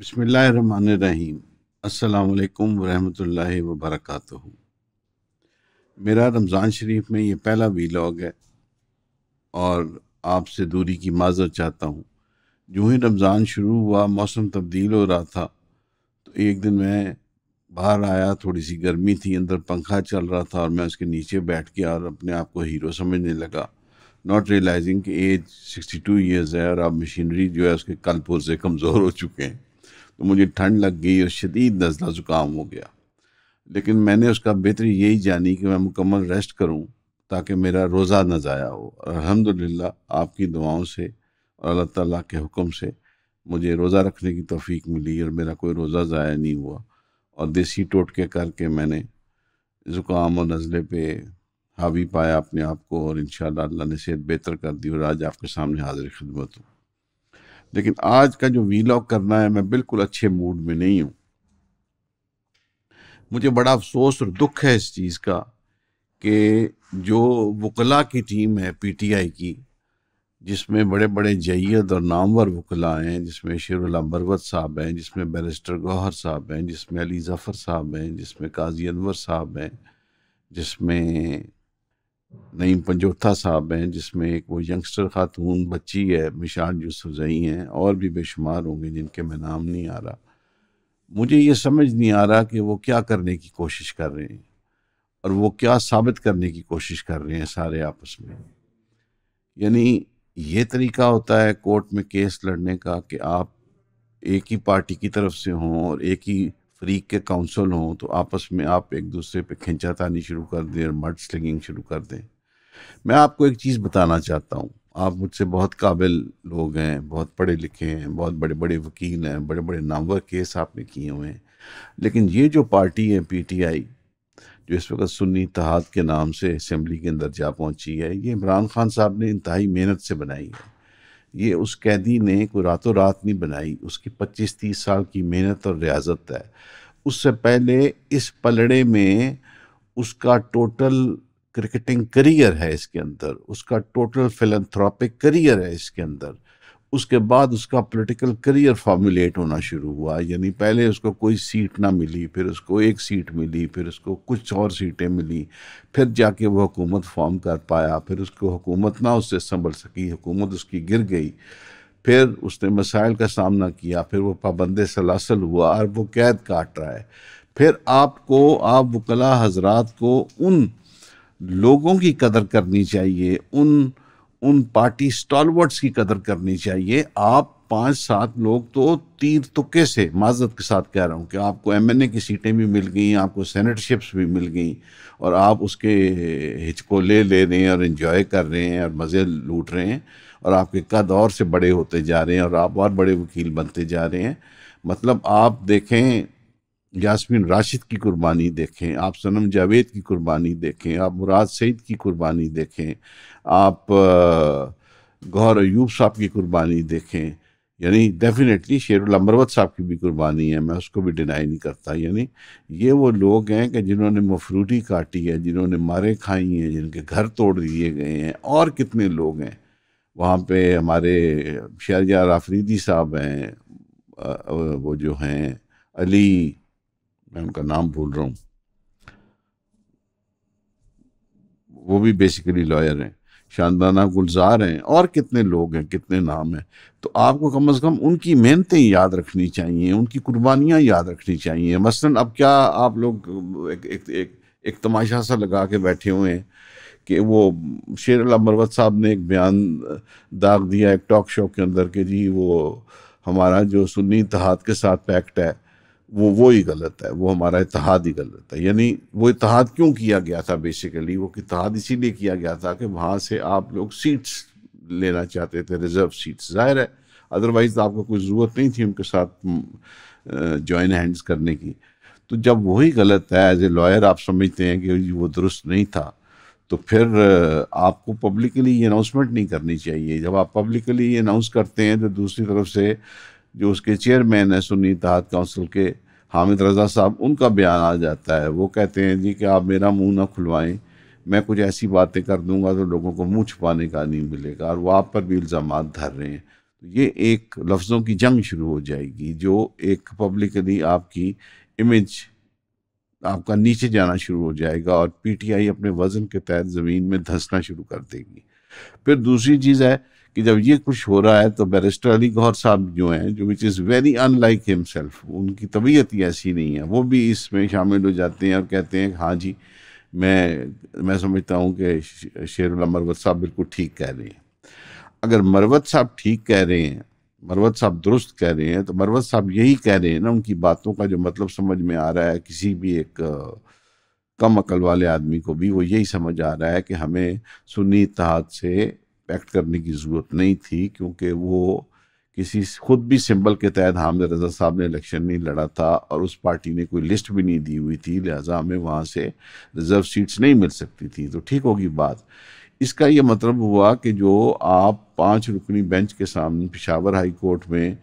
बसमीम् अल्लाम वरहमल वबरक मेरा रमज़ान शरीफ में ये पहला वीलॉग है और आपसे दूरी की माजर चाहता हूँ जो ही रमज़ान शुरू हुआ मौसम तब्दील हो रहा था तो एक दिन मैं बाहर आया थोड़ी सी गर्मी थी अंदर पंखा चल रहा था और मैं उसके नीचे बैठ गया और अपने आप को हीरो समझने लगा नॉट रियलाइजिंग कि एज 62 इयर्स है और अब मशीनरी जो है उसके कल पुरजे कमज़ोर हो चुके हैं तो मुझे ठंड लग गई और शदीद नज़ला ज़ुकाम हो गया लेकिन मैंने उसका बेहतरी यही जानी कि मैं मुकम्मल रेस्ट करूँ ताकि मेरा रोज़ा न ज़ाया हो और अलहमदिल्ला आपकी दुआओं से और अल्लाह ताला के हुक्म से मुझे रोज़ा रखने की तोफ़ी मिली और मेरा कोई रोज़ा ज़ाया नहीं हुआ और देसी टोटके करके मैंने ज़ुकाम और नज़ले पे हावी पाया अपने आप को और इन अल्लाह ने सेहत बेहतर कर दी और आज आपके सामने हाजिर खिदमत हूँ लेकिन आज का जो वीलॉग करना है मैं बिल्कुल अच्छे मूड में नहीं हूँ मुझे बड़ा अफसोस और दुख है इस चीज़ का कि जो वकला की टीम है पीटीआई की जिसमें बड़े बड़े जैद और नामवर वकला हैं जिसमें शेरुलाम बरवत साहब हैं जिसमें बैरिस्टर गौहर साहब हैं जिसमें अली ज़फ़र साहब हैं जिसमें काजी अनवर साहब हैं जिसमें नईम पंजोथा साहब हैं जिसमें एक वो यंगस्टर खातून बच्ची है मिशाल यूसुफई हैं और भी बेशुमार होंगे जिनके मैं नाम नहीं आ रहा मुझे ये समझ नहीं आ रहा कि वो क्या करने की कोशिश कर रहे हैं और वो क्या साबित करने की कोशिश कर रहे हैं सारे आपस में यानी ये तरीका होता है कोर्ट में केस लड़ने का कि आप एक ही पार्टी की तरफ से हों और एक ही फरीक के काउंसल हों तो आपस में आप एक दूसरे पे खिंचा शुरू कर दें और मर्ड स्लिंगिंग शुरू कर दें मैं आपको एक चीज़ बताना चाहता हूँ आप मुझसे बहुत काबिल लोग हैं बहुत पढ़े लिखे हैं बहुत बड़े बड़े वकील हैं बड़े बड़े नामवर केस आपने किए हुए हैं लेकिन ये जो पार्टी है पीटीआई जो इस वक्त सुन्नी तहाद के नाम से असम्बली के अंदर जा पहुंची है ये इमरान खान साहब ने इंतहाई मेहनत से बनाई है ये उस कैदी ने कोई रातों रात नहीं बनाई उसकी पच्चीस तीस साल की मेहनत और रियाजत है उससे पहले इस पलड़े में उसका टोटल क्रिकेटिंग करियर है इसके अंदर उसका टोटल फिलंथ्रॉपिक करियर है इसके अंदर उसके बाद उसका पॉलिटिकल करियर फॉर्मुलेट होना शुरू हुआ यानी पहले उसको कोई सीट ना मिली फिर उसको एक सीट मिली फिर उसको कुछ और सीटें मिली फिर जाके वो हुकूमत फॉर्म कर पाया फिर उसको हुकूमत ना उससे संभल सकी हुकूमत उसकी गिर गई फिर उसने मसाइल का सामना किया फिर वो पाबंद सलासल हुआ और वो कैद काट रहा है फिर आपको आप वकला हजरात को उन लोगों की कदर करनी चाहिए उन उन पार्टी स्टॉलवर्ड्स की कदर करनी चाहिए आप पांच सात लोग तो तीर तुक्के से माजत के साथ कह रहा हूँ कि आपको ए की सीटें भी मिल गई आपको सेनेटशिप्स भी मिल गई और आप उसके हिचकोले ले रहे हैं और इन्जॉय कर रहे हैं और मज़े लूट रहे हैं और आपके कद और से बड़े होते जा रहे हैं और आप और बड़े वकील बनते जा रहे हैं मतलब आप देखें यासमीन राशिद की कुर्बानी देखें आप सनम जावेद की कुर्बानी देखें आप मुराद सईद की कुर्बानी देखें आप गौर अयूब साहब की कुर्बानी देखें यानी डेफिनेटली शेरुल अमरवत साहब की भी कुर्बानी है मैं उसको भी डिनाई नहीं करता यानी ये वो लोग हैं कि जिन्होंने मफरूटी काटी है जिन्होंने मारे खाई हैं जिनके घर तोड़ दिए गए हैं और कितने लोग हैं वहाँ पे हमारे शहजार आफरीदी साहब हैं वो जो हैं अली मैं उनका नाम भूल रहा हूँ वो भी बेसिकली लॉयर हैं शानदाना गुलजार हैं और कितने लोग हैं कितने नाम हैं तो आपको कम से कम उनकी मेहनतें याद रखनी चाहिए उनकी कुर्बानियाँ याद रखनी चाहिए मसलन अब क्या आप लोग एक एक, एक, एक तमाशा सा लगा के बैठे हुए हैं कि वो शेर मरवत साहब ने एक बयान दाग दिया एक टॉक शो के अंदर कि जी वो हमारा जो सुन्नी तहात के साथ पैक्ट है वो वो ही गलत है वो हमारा इतिहाद ही गलत है यानी वो इतिहाद क्यों किया गया था बेसिकली वो इतिहाद इसीलिए किया गया था कि वहाँ से आप लोग सीट्स लेना चाहते थे रिजर्व सीट्स ज़ाहिर है अदरवाइज़ तो आपको कोई ज़रूरत नहीं थी उनके साथ जॉइन हैंड्स करने की तो जब वही गलत है एज ए लॉयर आप समझते हैं कि वो दुरुस्त नहीं था तो फिर आपको पब्लिकली अनाउंसमेंट नहीं करनी चाहिए जब आप पब्लिकली अनाउंस करते हैं तो दूसरी तरफ से जो उसके चेयरमैन है सुन्नी तहत काउंसिल के हामिद रज़ा साहब उनका बयान आ जाता है वो कहते हैं जी कि आप मेरा मुंह ना खुलवाएं मैं कुछ ऐसी बातें कर दूंगा तो लोगों को मुँह छुपाने का नहीं मिलेगा और वो आप पर भी इल्ज़ाम धर रहे हैं तो ये एक लफ्ज़ों की जंग शुरू हो जाएगी जो एक पब्लिकली आपकी इमेज आपका नीचे जाना शुरू हो जाएगा और पीटीआई अपने वज़न के तहत ज़मीन में धंसना शुरू कर देगी फिर दूसरी चीज़ है कि जब ये कुछ हो रहा है तो बैरिस्टर अली गौर साहब जो हैं जो which is very unlike himself उनकी तबीयत ही ऐसी नहीं है वो भी इसमें शामिल हो जाते हैं और कहते हैं हाँ जी मैं मैं समझता हूँ कि शेर मरवत साहब बिल्कुल ठीक कह रहे हैं अगर मरवत साहब ठीक कह रहे हैं मरवत साहब दुरुस्त कह रहे हैं तो मरवत साहब यही कह रहे हैं ना उनकी बातों का जो मतलब समझ में आ रहा है किसी भी एक कम अकल वाले आदमी को भी वो यही समझ आ रहा है कि हमें सुनी इतिहाद से एक्ट करने की ज़रूरत नहीं थी क्योंकि वो किसी खुद भी सिंबल के तहत हामिद रजा साहब ने इलेक्शन नहीं लड़ा था और उस पार्टी ने कोई लिस्ट भी नहीं दी हुई थी लिहाजा हमें वहाँ से रिज़र्व सीट्स नहीं मिल सकती थी तो ठीक होगी बात इसका ये मतलब हुआ कि जो आप पाँच रुकनी बेंच के सामने पिशावर हाई कोर्ट में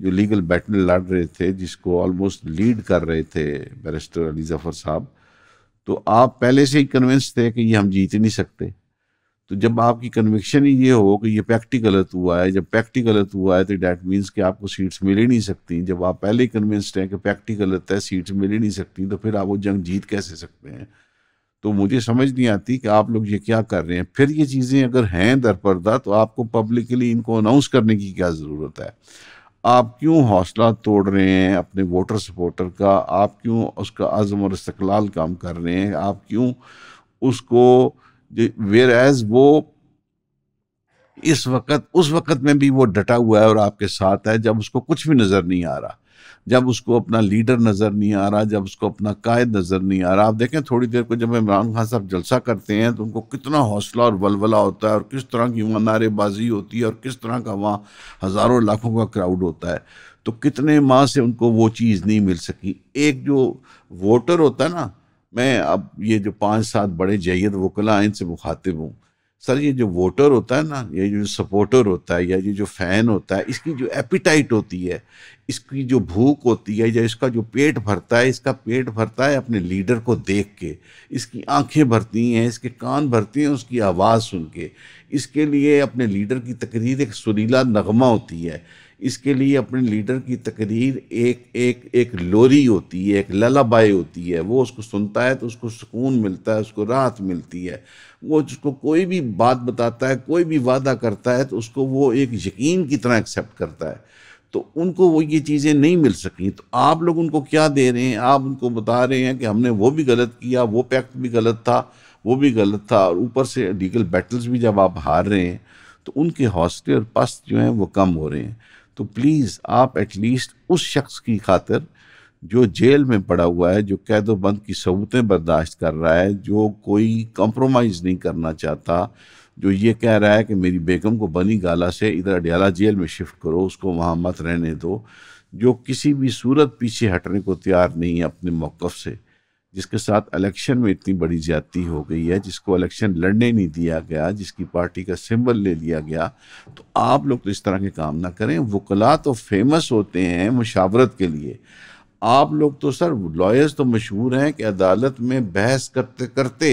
जो लीगल बैटल लड़ रहे थे जिसको ऑलमोस्ट लीड कर रहे थे बैरिस्टर अली जफ़र साहब तो आप पहले से ही कन्विंस थे कि ये हम जीत नहीं सकते तो जब आपकी कन्विक्शन ही ये हो कि ये पैक्टी गलत हुआ है जब पैक्टी गलत हुआ है तो डैट मीन्स कि आपको सीट्स मिल ही नहीं सकती जब आप पहले ही कन्विंस्ड हैं कि पैक्टी गलत है सीट्स मिल ही नहीं सकती तो फिर आप वो जंग जीत कैसे सकते हैं तो मुझे समझ नहीं आती कि आप लोग ये क्या कर रहे हैं फिर ये चीज़ें अगर हैं दरपर्दा तो आपको पब्लिकली इनको अनाउंस करने की क्या ज़रूरत है आप क्यों हौसला तोड़ रहे हैं अपने वोटर सपोर्टर का आप क्यों उसका अज़म और इस्तलाल काम कर रहे हैं आप क्यों उसको वेयर एज वो इस वक्त उस वक्त में भी वो डटा हुआ है और आपके साथ है जब उसको कुछ भी नज़र नहीं आ रहा जब उसको अपना लीडर नज़र नहीं आ रहा जब उसको अपना कायद नज़र नहीं आ रहा आप देखें थोड़ी देर को जब इमरान खान साहब जलसा करते हैं तो उनको कितना हौसला और वलवला होता है और किस तरह की वहाँ नारेबाजी होती है और किस तरह का वहाँ हज़ारों लाखों का क्राउड होता है तो कितने माह से उनको वो चीज़ नहीं मिल सकी एक जो वोटर होता है ना मैं अब ये जो पाँच सात बड़े जैद वकला इनसे मुखातिब हूँ सर ये जो वोटर होता है ना ये जो सपोर्टर होता है या ये जो फ़ैन होता है इसकी जो एपिटाइट होती है इसकी जो भूख होती है या इसका जो पेट भरता है इसका पेट भरता है अपने लीडर को देख के इसकी आंखें भरती हैं इसके कान भरती हैं उसकी आवाज़ सुन के इसके लिए अपने लीडर की तकरीर एक सुरीला नगमा होती है इसके लिए अपने लीडर की तकरीर एक एक एक लोरी होती है एक ललाबाई होती है वो उसको सुनता है तो उसको सुकून मिलता है उसको राहत मिलती है वो जिसको कोई भी बात बताता है कोई भी वादा करता है तो उसको वो एक यकीन की तरह एक्सेप्ट करता है तो उनको वो ये चीज़ें नहीं मिल सकी तो आप लोग उनको क्या दे रहे हैं आप उनको बता रहे हैं कि हमने वो भी गलत किया वो पैक्ट भी गलत था वो भी गलत था और ऊपर से लीगल बैटल्स भी जब आप हार रहे हैं तो उनके हौसले और पस्त जो हैं वो कम हो रहे हैं तो प्लीज़ आप एटलीस्ट उस शख्स की खातर जो जेल में पड़ा हुआ है जो कैद बंद की सबूतें बर्दाश्त कर रहा है जो कोई कंप्रोमाइज़ नहीं करना चाहता जो ये कह रहा है कि मेरी बेगम को बनी गाला से इधर अडियाला जेल में शिफ्ट करो उसको वहाँ मत रहने दो जो किसी भी सूरत पीछे हटने को तैयार नहीं है अपने मौक़ से जिसके साथ इलेक्शन में इतनी बड़ी ज्यादती हो गई है जिसको इलेक्शन लड़ने नहीं दिया गया जिसकी पार्टी का सिंबल ले लिया गया तो आप लोग तो इस तरह के काम ना करें वकला तो फेमस होते हैं मुशावरत के लिए आप लोग तो सर लॉयर्स तो मशहूर हैं कि अदालत में बहस करते करते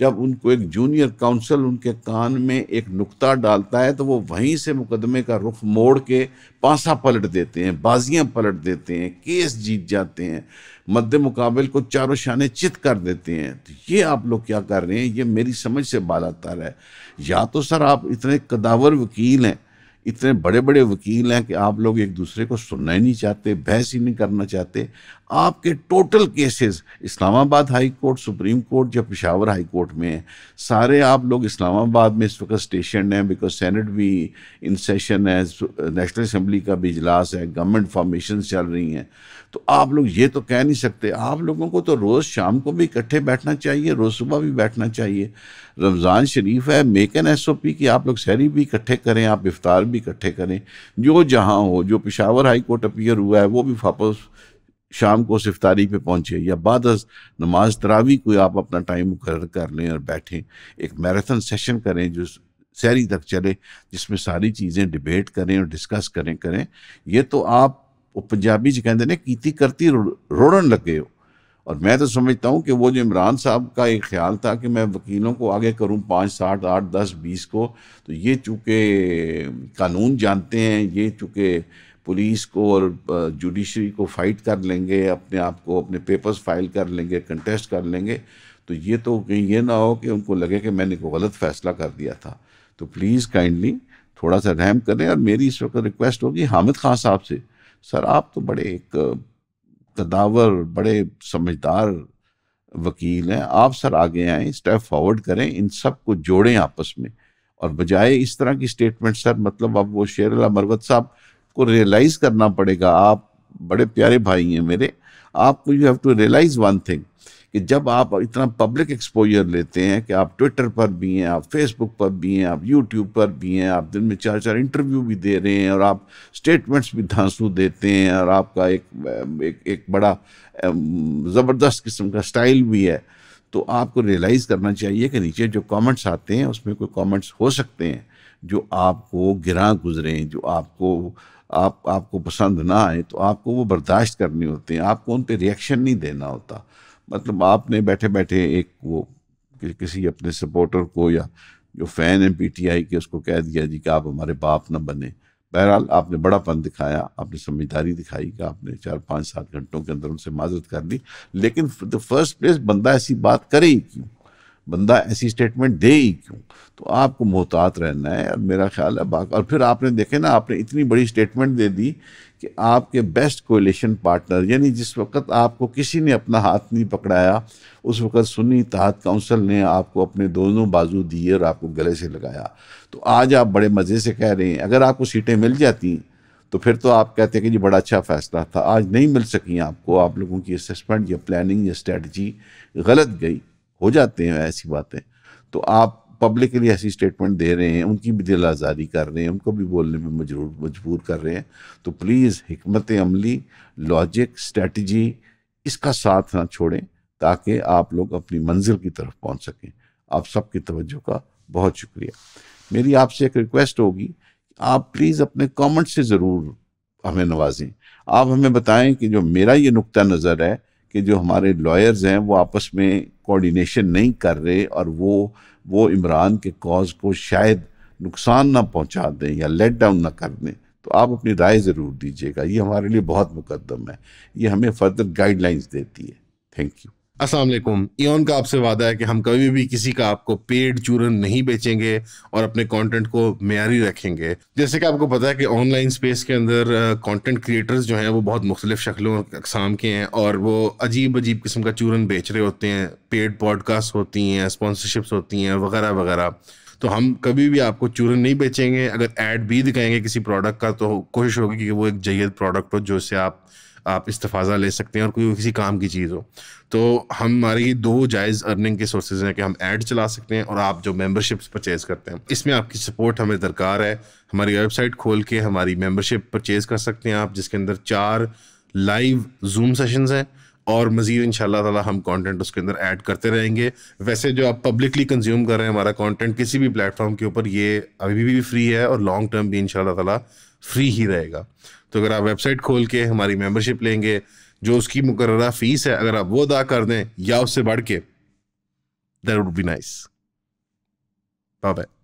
जब उनको एक जूनियर काउंसल उनके कान में एक नुक्ता डालता है तो वो वहीं से मुकदमे का रुख मोड़ के पासा पलट देते हैं बाजियां पलट देते हैं केस जीत जाते हैं मद्द मुकाबल को चारों शाने चित कर देते हैं तो ये आप लोग क्या कर रहे हैं ये मेरी समझ से बालातार है या तो सर आप इतने कदावर वकील हैं इतने बड़े बड़े वकील हैं कि आप लोग एक दूसरे को सुनना ही नहीं चाहते बहस ही नहीं करना चाहते आपके total cases Islamabad high court supreme court या पिशावर हाई कोर्ट में सारे आप लोग इस्लामाबाद में इस वक्त स्टेशन हैं बिकॉज सेनेट भी इन सेशन है नेशनल असम्बली का भी इजलास है गवर्नमेंट फॉर्मेशन चल रही हैं तो आप लोग ये तो कह नहीं सकते आप लोगों को तो रोज़ शाम को भी इकट्ठे बैठना चाहिए रोज़ सुबह भी बैठना चाहिए रमज़ान शरीफ है make an S O P कि आप लोग शहरी भी इकट्ठे करें आप इफ्तार भी इकट्ठे करें जो जहाँ हो जो पिशावर हाई कोर्ट अपीयर हुआ है वो भी वापस शाम को उस इफ्तारी पे पहुँचे या बाद नमाज तरावी को आप अपना टाइम मुकर कर लें और बैठें एक मैराथन सेशन करें जो सैरी तक चले जिसमें सारी चीज़ें डिबेट करें और डिस्कस करें करें ये तो आप वो पंजाबी जी कहते ना कीती करती रोड़न लगे हो और मैं तो समझता हूँ कि वो जो इमरान साहब का एक ख्याल था कि मैं वकीलों को आगे करूँ पाँच साठ आठ दस बीस को तो ये चूँकि कानून जानते हैं ये चूँकि पुलिस को और जुडिशरी को फाइट कर लेंगे अपने आप को अपने पेपर्स फाइल कर लेंगे कंटेस्ट कर लेंगे तो ये तो कहीं ये ना हो कि उनको लगे कि मैंने को गलत फैसला कर दिया था तो प्लीज़ काइंडली थोड़ा सा रहम करें और मेरी इस वक्त रिक्वेस्ट होगी हामिद खान साहब से सर आप तो बड़े एक कदावर बड़े समझदार वकील हैं आप सर आगे आएँ स्टेप फॉरवर्ड करें इन सब को जोड़ें आपस में और बजाय इस तरह की स्टेटमेंट सर मतलब अब वो शेर अला मरवत साहब आपको रियलाइज करना पड़ेगा आप बड़े प्यारे भाई हैं मेरे आपको you have to realise one thing कि जब आप इतना पब्लिक एक्सपोजर लेते हैं कि आप ट्विटर पर भी हैं आप फेसबुक पर भी हैं आप यूट्यूब पर भी हैं आप दिन में चार चार इंटरव्यू भी दे रहे हैं और आप स्टेटमेंट्स भी धांसू देते हैं और आपका एक एक, एक बड़ा ज़बरदस्त किस्म का स्टाइल भी है तो आपको रियलाइज़ करना चाहिए कि नीचे जो कमेंट्स आते हैं उसमें कोई कमेंट्स हो सकते हैं जो आपको गिरा गुजरें जो आपको आप आपको पसंद ना आए तो आपको वो बर्दाश्त करनी होती हैं आपको उन पर रिएक्शन नहीं देना होता मतलब आपने बैठे बैठे एक वो कि, किसी अपने सपोर्टर को या जो फ़ैन है पीटीआई के उसको कह दिया जी कि आप हमारे बाप ना बने बहरहाल आपने बड़ा पन दिखाया आपने समझदारी दिखाई कि आपने चार पाँच सात घंटों के अंदर उनसे माजरत कर ली लेकिन द फर्स्ट प्लेस बंदा ऐसी बात करे ही क्यों बंदा ऐसी स्टेटमेंट दे ही क्यों तो आपको मोहतात रहना है और मेरा ख्याल है बाकी और फिर आपने देखे ना आपने इतनी बड़ी स्टेटमेंट दे दी कि आपके बेस्ट कोलेशन पार्टनर यानी जिस वक्त आपको किसी ने अपना हाथ नहीं पकड़ाया उस वक्त सुनी तहत काउंसिल ने आपको अपने दोनों बाजू दिए और आपको गले से लगाया तो आज आप बड़े मज़े से कह रहे हैं अगर आपको सीटें मिल जाती तो फिर तो आप कहते हैं कि जी बड़ा अच्छा फैसला था आज नहीं मिल सकी आपको आप लोगों की असेसमेंट या प्लानिंग या स्ट्रेटजी गलत गई हो जाते हैं ऐसी बातें तो आप पब्लिक के लिए ऐसी स्टेटमेंट दे रहे हैं उनकी भी दिल आज़ादी कर रहे हैं उनको भी बोलने में मजबूर मजबूर कर रहे हैं तो प्लीज़ हमत अमली लॉजिक स्ट्रेटजी इसका साथ ना छोड़ें ताकि आप लोग अपनी मंजिल की तरफ पहुंच सकें आप सबकी तवज्जो का बहुत शुक्रिया मेरी आपसे एक रिक्वेस्ट होगी आप प्लीज़ अपने कमेंट से ज़रूर हमें नवाजें आप हमें बताएं कि जो मेरा ये नुक्ता नज़र है कि जो हमारे लॉयर्स हैं वो आपस में कोऑर्डिनेशन नहीं कर रहे और वो वो इमरान के कॉज को शायद नुकसान ना पहुंचा दें या लेट डाउन ना कर दें तो आप अपनी राय ज़रूर दीजिएगा ये हमारे लिए बहुत मुकदम है ये हमें फर्दर गाइडलाइंस देती है थैंक यू असल ईन का आपसे वादा है कि हम कभी भी किसी का आपको पेड चूरन नहीं बेचेंगे और अपने कंटेंट को मैारी रखेंगे जैसे कि आपको पता है कि ऑनलाइन स्पेस के अंदर कंटेंट क्रिएटर्स जो हैं वो बहुत मुख्तलिफ शक्लों अकसाम के हैं और वो अजीब अजीब किस्म का चूरन बेच रहे होते हैं पेड पॉडकास्ट होती हैं स्पॉन्सरशिप्स होती हैं वगैरह वगैरह तो हम कभी भी आपको चूरन नहीं बेचेंगे अगर ऐड भी दिखाएंगे किसी प्रोडक्ट का तो कोशिश होगी कि वो एक जयद प्रोडक्ट हो जो से आप आप इस्तफाज़ा ले सकते हैं और कोई किसी काम की चीज़ हो तो हमारी दो जायज़ अर्निंग के सोर्सेज हैं कि हम ऐड चला सकते हैं और आप जो मेंबरशिप्स परचेज़ करते हैं इसमें आपकी सपोर्ट हमें दरकार है हमारी वेबसाइट खोल के हमारी मेम्बरशिप परचेज़ कर सकते हैं आप जिसके अंदर चार लाइव जूम सेशंस हैं और मज़ीद इन ताला हम कंटेंट उसके अंदर ऐड करते रहेंगे वैसे जो आप पब्लिकली कंज्यूम कर रहे हैं हमारा कंटेंट किसी भी प्लेटफॉर्म के ऊपर ये अभी भी फ्री है और लॉन्ग टर्म भी इन ताला फ्री ही रहेगा तो अगर आप वेबसाइट खोल के हमारी मेंबरशिप लेंगे जो उसकी मुकर फीस है अगर आप वो अदा कर दें या उससे बढ़ के that would be nice bye